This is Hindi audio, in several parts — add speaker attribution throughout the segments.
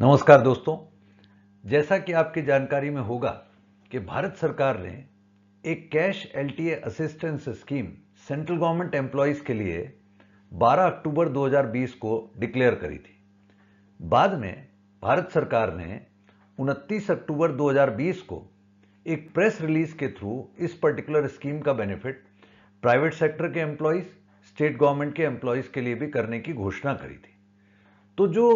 Speaker 1: नमस्कार दोस्तों जैसा कि आपकी जानकारी में होगा कि भारत सरकार ने एक cash LTA assistance scheme central government employees के लिए 12 अक्टूबर 2020 को डिक्लेयर करी थी बाद में भारत सरकार ने 29 अक्टूबर 2020 को एक प्रेस रिलीज के थ्रू इस पर्टिकुलर स्कीम का बेनिफिट प्राइवेट सेक्टर के एम्प्लॉयज स्टेट गवर्नमेंट के एम्प्लॉयज के लिए भी करने की घोषणा करी थी तो जो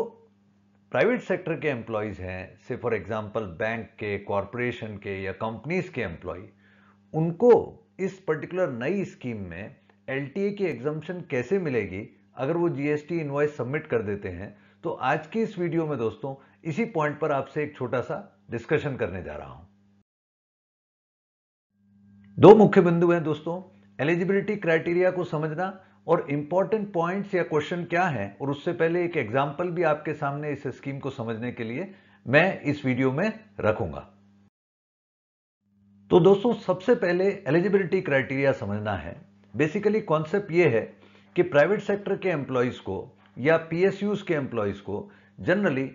Speaker 1: प्राइवेट सेक्टर के एम्प्लॉयज़ हैं से फॉर एग्जांपल बैंक के कॉरपोरेशन के या कंपनीज के एम्प्लॉय उनको इस पर्टिकुलर नई स्कीम में एल की एग्जाम्शन कैसे मिलेगी अगर वो जीएसटी इन्वाइस सबमिट कर देते हैं तो आज की इस वीडियो में दोस्तों इसी पॉइंट पर आपसे एक छोटा सा डिस्कशन करने जा रहा हूं दो मुख्य बिंदु हैं दोस्तों एलिजिबिलिटी क्राइटेरिया को समझना और इंपॉर्टेंट पॉइंट्स या क्वेश्चन क्या है और उससे पहले एक एग्जाम्पल भी आपके सामने इस स्कीम को समझने के लिए मैं इस वीडियो में रखूंगा तो दोस्तों सबसे पहले एलिजिबिलिटी क्राइटेरिया समझना है बेसिकली कॉन्सेप्ट यह है कि प्राइवेट सेक्टर के एम्प्लॉयज को या पीएसयूज के एम्प्लॉयज को जनरली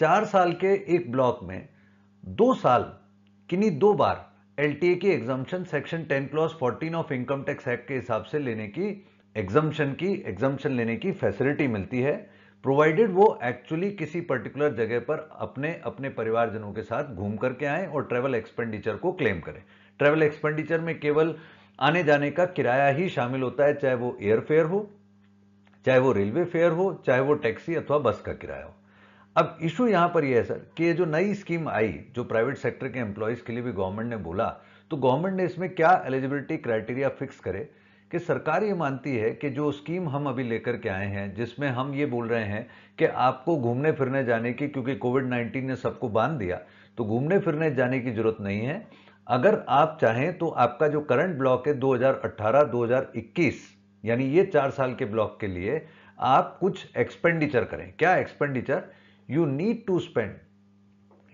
Speaker 1: चार साल के एक ब्लॉक में दो साल किनी दो बार एलटीए की exemption section 10 clause 14 of income tax act के हिसाब से लेने की एग्जम्पन की एग्जाम्शन लेने की फैसिलिटी मिलती है प्रोवाइडेड वो एक्चुअली किसी पर्टिकुलर जगह पर अपने अपने परिवारजनों के साथ घूम करके आए और ट्रेवल एक्सपेंडिचर को क्लेम करें ट्रेवल एक्सपेंडिचर में केवल आने जाने का किराया ही शामिल होता है चाहे वो एयर फेयर हो चाहे वो रेलवे फेयर हो चाहे वो टैक्सी अथवा बस का किराया हो अब इशू यहां पर यह है सर कि ये जो नई स्कीम आई जो प्राइवेट सेक्टर के एम्प्लॉयज के लिए भी गवर्नमेंट ने बोला तो गवर्नमेंट ने इसमें क्या एलिजिबिलिटी क्राइटेरिया फिक्स करे कि सरकार ये मानती है कि जो स्कीम हम अभी लेकर के आए हैं जिसमें हम ये बोल रहे हैं कि आपको घूमने फिरने जाने की क्योंकि कोविड नाइन्टीन ने सबको बांध दिया तो घूमने फिरने जाने की जरूरत नहीं है अगर आप चाहें तो आपका जो करंट ब्लॉक है 2018-2021 यानी ये चार साल के ब्लॉक के लिए आप कुछ एक्सपेंडिचर करें क्या expenditure you need to spend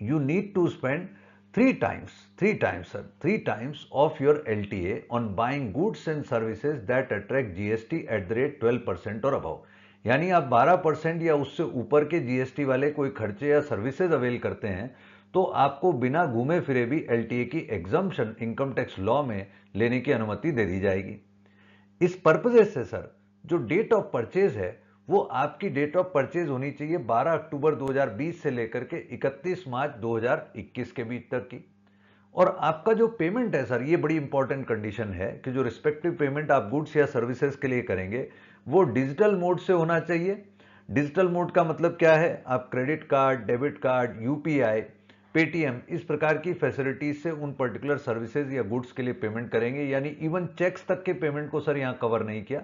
Speaker 1: you need to spend three times, three times, sir, three times of your LTA on buying goods and services that attract GST at the rate 12% और above. यानी आप 12 परसेंट या उससे ऊपर के जीएसटी वाले कोई खर्चे या सर्विसेज अवेल करते हैं तो आपको बिना घूमे फिरे भी एलटीए की एग्जाम्पन इनकम टैक्स लॉ में लेने की अनुमति दे दी जाएगी इस पर्पजेज से सर जो डेट ऑफ परचेज है वो आपकी डेट ऑफ परचेज होनी चाहिए 12 अक्टूबर 2020 से लेकर के 31 मार्च 2021 के बीच तक की और आपका जो पेमेंट है सर ये बड़ी इंपॉर्टेंट कंडीशन है कि जो रिस्पेक्टिव पेमेंट आप गुड्स या सर्विसेज के लिए करेंगे वो डिजिटल मोड से होना चाहिए डिजिटल मोड का मतलब क्या है आप credit card debit card UPI Paytm इस प्रकार की फैसिलिटीज से उन पर्टिकुलर सर्विसेज या गुड्स के लिए पेमेंट करेंगे यानी इवन चेक्स तक के पेमेंट को सर यहाँ कवर नहीं किया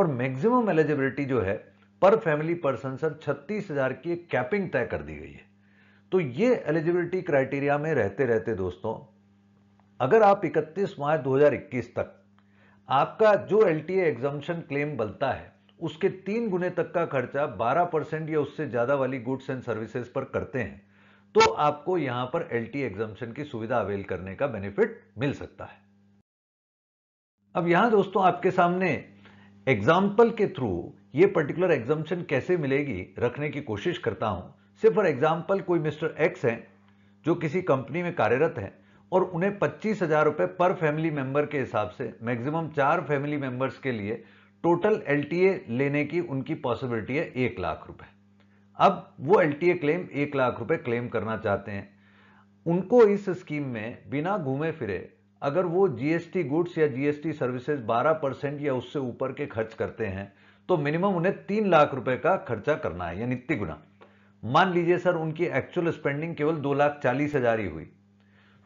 Speaker 1: और मैक्सिमम एलिजिबिलिटी जो है पर फैमिली पर्सन सर छत्तीस हजार की एक कैपिंग तय कर दी गई है तो ये एलिजिबिलिटी क्राइटेरिया में रहते रहते दोस्तों अगर आप 31 मार्च 2021 तक आपका जो एल टी एग्जामेशन क्लेम बनता है उसके तीन गुने तक का खर्चा 12 परसेंट या उससे ज्यादा वाली गुड्स एंड सर्विसेज पर करते हैं तो आपको यहां पर एल टी एग्जामेशन की सुविधा अवेल करने का बेनिफिट मिल सकता है अब यहां दोस्तों आपके सामने एग्जाम्पल के थ्रू ये पर्टिकुलर एग्जाम्पन कैसे मिलेगी रखने की कोशिश करता हूं सिर्फ फॉर एग्जाम्पल कोई मिस्टर एक्स हैं जो किसी कंपनी में कार्यरत हैं और उन्हें पच्चीस हजार रुपये पर फैमिली मेंबर के हिसाब से मैक्सिमम चार फैमिली मेंबर्स के लिए टोटल एल लेने की उनकी पॉसिबिलिटी है एक लाख रुपए अब वो एल क्लेम एक लाख रुपए क्लेम करना चाहते हैं उनको इस स्कीम में बिना घूमे फिरे अगर वो जीएसटी गुड्स या जीएसटी सर्विसेज 12 परसेंट या उससे ऊपर के खर्च करते हैं तो मिनिमम उन्हें तीन लाख रुपए का खर्चा करना है यानी तिगुना मान लीजिए सर उनकी एक्चुअल स्पेंडिंग केवल दो लाख चालीस हजार ही हुई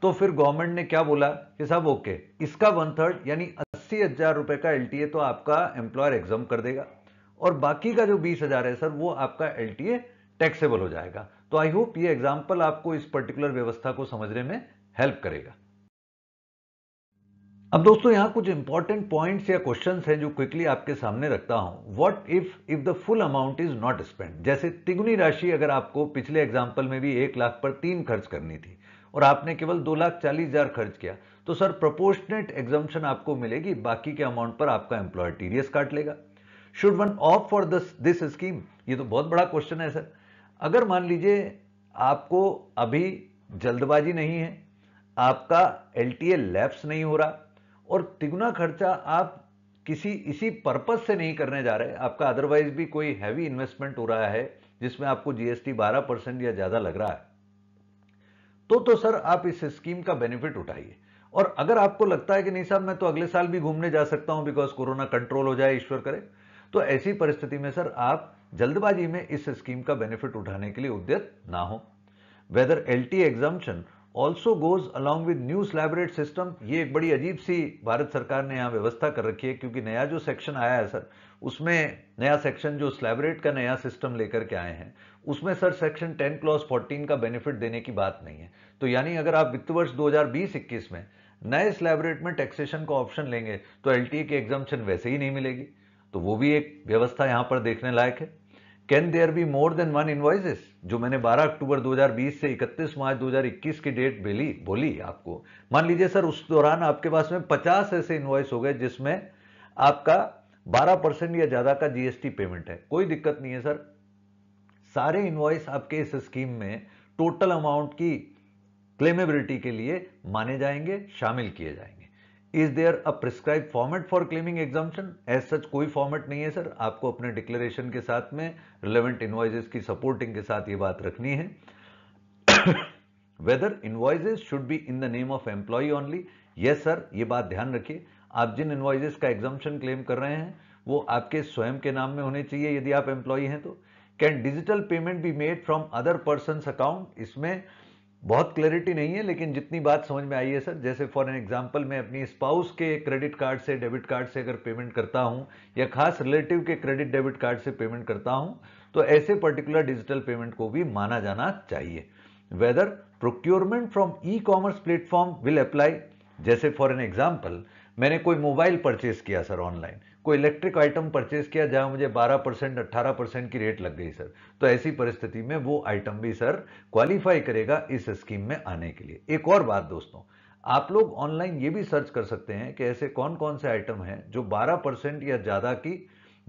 Speaker 1: तो फिर गवर्नमेंट ने क्या बोला कि साहब ओके इसका वन थर्ड यानी अस्सी हजार रुपए का एलटीए तो आपका एम्प्लॉयर एग्जाम कर देगा और बाकी का जो बीस हजार है सर वो आपका एलटीए टैक्सेबल हो जाएगा तो आई होप ये एग्जाम्पल आपको इस पर्टिकुलर व्यवस्था को समझने में हेल्प करेगा अब दोस्तों यहाँ कुछ इंपॉर्टेंट पॉइंट्स या क्वेश्चंस हैं जो क्विकली आपके सामने रखता हूँ what if if the full amount is not spend जैसे तिगुनी राशि अगर आपको पिछले एग्जाम्पल में भी एक लाख पर तीन खर्च करनी थी और आपने केवल दो लाख चालीस हजार खर्च किया तो सर प्रोपोर्शनेट एग्जाम्पन आपको मिलेगी बाकी के अमाउंट पर आपका एम्प्लॉय टीडीएस काट लेगा should one of for this this scheme ये तो बहुत बड़ा क्वेश्चन है सर अगर मान लीजिए आपको अभी जल्दबाजी नहीं है आपका एल टी नहीं हो रहा और तिगुना खर्चा आप किसी इसी पर्पज से नहीं करने जा रहे आपका अदरवाइज भी कोई हैवी इन्वेस्टमेंट हो रहा है जिसमें आपको जीएसटी 12 परसेंट या ज्यादा लग रहा है तो तो सर आप इस स्कीम का बेनिफिट उठाइए और अगर आपको लगता है कि नहीं साहब मैं तो अगले साल भी घूमने जा सकता हूं बिकॉज कोरोना कंट्रोल हो जाए ईश्वर करे तो ऐसी परिस्थिति में सर आप जल्दबाजी में इस स्कीम का बेनिफिट उठाने के लिए उद्यत ना हो whether L T exemption also goes along with new slab rate system ये एक बड़ी अजीब सी भारत सरकार ने यहाँ व्यवस्था कर रखी है क्योंकि नया जो सेक्शन आया है सर उसमें नया सेक्शन जो स्लैबरेट का नया सिस्टम लेकर के आए हैं उसमें सर सेक्शन 10 क्लॉज 14 का बेनिफिट देने की बात नहीं है तो यानी अगर आप वित्त वर्ष दो 21 में नए स्लैबरेट में टैक्सेशन का ऑप्शन लेंगे तो एल की एग्जाम्पन वैसे ही नहीं मिलेगी तो वो भी एक व्यवस्था यहाँ पर देखने लायक है can there be more than one invoices जो मैंने 12 अक्टूबर 2020 से 31 मार्च 2021 की डेट बेली बोली आपको मान लीजिए सर उस दौरान आपके पास में 50 ऐसे इन्वाइस हो गए जिसमें आपका 12 परसेंट या ज्यादा का जीएसटी पेमेंट है कोई दिक्कत नहीं है सर सारे इन्वॉइस आपके इस स्कीम में टोटल अमाउंट की क्लेमेबिलिटी के लिए माने जाएंगे शामिल किए जाएंगे is there a prescribed format for claiming exemption as such कोई फॉर्मेट नहीं है सर आपको अपने डिक्लेरेशन के साथ में रिलेवेंट इन्वाइजेस की सपोर्टिंग के साथ ये बात रखनी है whether invoices should be in the name of employee only yes sir ये बात ध्यान रखिए आप जिन इन्वाइजेस का एग्जामेशन क्लेम कर रहे हैं वो आपके स्वयं के नाम में होने चाहिए यदि आप एम्प्लॉय हैं तो can digital payment be made from other person account इसमें बहुत क्लैरिटी नहीं है लेकिन जितनी बात समझ में आई है सर जैसे फॉर एन एग्जांपल मैं अपनी स्पाउस के क्रेडिट कार्ड से डेबिट कार्ड से अगर पेमेंट करता हूं या खास रिलेटिव के क्रेडिट डेबिट कार्ड से पेमेंट करता हूं तो ऐसे पर्टिकुलर डिजिटल पेमेंट को भी माना जाना चाहिए whether procurement from e commerce platform will apply जैसे फॉर एन एग्जाम्पल मैंने कोई मोबाइल परचेज किया सर ऑनलाइन कोई इलेक्ट्रिक आइटम परचेस किया जहां मुझे 12 परसेंट अट्ठारह परसेंट की रेट लग गई सर तो ऐसी परिस्थिति में वो आइटम भी सर क्वालिफाई करेगा इस स्कीम में आने के लिए एक और बात दोस्तों आप लोग ऑनलाइन ये भी सर्च कर सकते हैं कि ऐसे कौन कौन से आइटम हैं जो 12 परसेंट या ज़्यादा की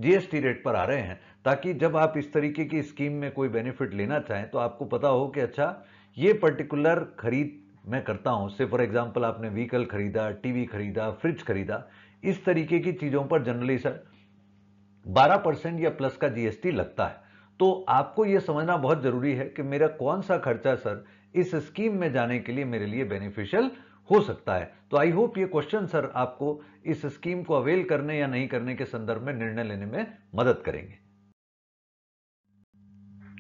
Speaker 1: जीएसटी रेट पर आ रहे हैं ताकि जब आप इस तरीके की स्कीम में कोई बेनिफिट लेना चाहें तो आपको पता हो कि अच्छा ये पर्टिकुलर खरीद मैं करता हूँ उससे फॉर एग्जाम्पल आपने व्हीकल खरीदा टीवी खरीदा फ्रिज खरीदा इस तरीके की चीज़ों पर जनरली सर 12 परसेंट या प्लस का जीएसटी लगता है तो आपको यह समझना बहुत ज़रूरी है कि मेरा कौन सा खर्चा सर इस स्कीम में जाने के लिए मेरे लिए बेनिफिशियल हो सकता है तो आई होप ये क्वेश्चन सर आपको इस स्कीम को अवेल करने या नहीं करने के संदर्भ में निर्णय लेने में मदद करेंगे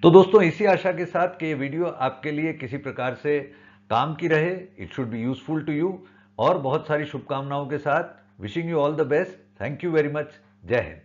Speaker 1: तो दोस्तों इसी आशा के साथ कि ये वीडियो आपके लिए किसी प्रकार से काम की रहे it should be useful to you और बहुत सारी शुभकामनाओं के साथ wishing you all the best thank you very much जय हिंद